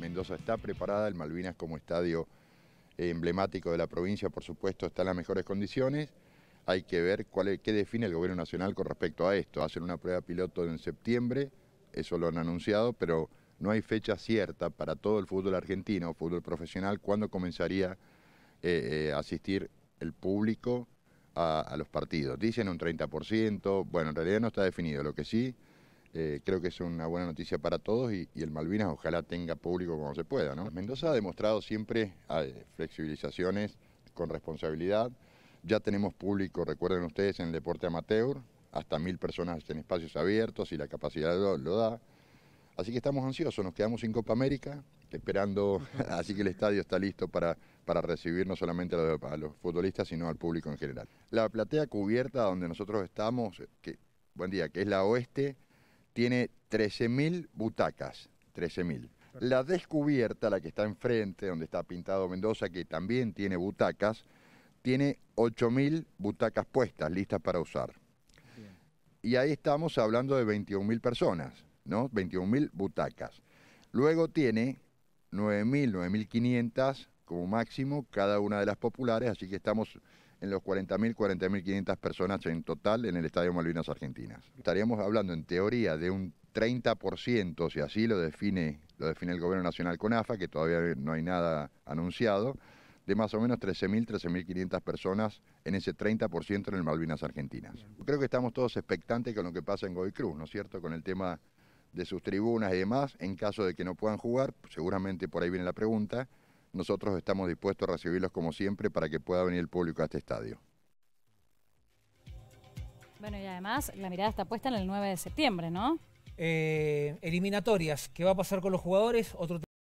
Mendoza está preparada, el Malvinas como estadio eh, emblemático de la provincia, por supuesto, está en las mejores condiciones. Hay que ver qué define el gobierno nacional con respecto a esto. Hacen una prueba piloto en septiembre, eso lo han anunciado, pero no hay fecha cierta para todo el fútbol argentino, fútbol profesional, cuándo comenzaría a eh, eh, asistir el público a, a los partidos. Dicen un 30%, bueno, en realidad no está definido. Lo que sí eh, creo que es una buena noticia para todos y, el Malvinas ojalá tenga público como se pueda. ¿no? Mendoza ha demostrado siempre flexibilizaciones con responsabilidad. Ya tenemos público, recuerden ustedes, en el deporte amateur, hasta mil personas en espacios abiertos y la capacidad lo, da. Así que estamos ansiosos, nos quedamos sin Copa América, esperando, así que el estadio está listo para, para recibir no solamente a los, a los futbolistas, sino al público en general. La platea cubierta donde nosotros estamos, que, buen día, que es la oeste, tiene 13.000 butacas, 13.000. La descubierta, la que está enfrente, donde está pintado Mendoza, que también tiene butacas, tiene 8.000 butacas puestas, listas para usar. Y ahí estamos hablando de 21.000 personas, ¿no? 21.000 butacas. Luego tiene 9.000, 9.500 como máximo cada una de las populares, así que estamos en los 40.000, 40.500 personas en total en el Estadio Malvinas Argentinas. Estaríamos hablando en teoría de un 30%, si así lo define, lo define el Gobierno Nacional con AFA, que todavía no hay nada anunciado, de más o menos 13.000, 13.500 personas en ese 30% en el Malvinas Argentinas. Creo que estamos todos expectantes con lo que pasa en Goy Cruz, ¿no es cierto?, con el tema de sus tribunas y demás, en caso de que no puedan jugar, seguramente por ahí viene la pregunta, nosotros estamos dispuestos a recibirlos como siempre para que pueda venir el público a este estadio. Bueno, y además la mirada está puesta en el 9 de septiembre, ¿no? Eh, eliminatorias, ¿qué va a pasar con los jugadores? Otro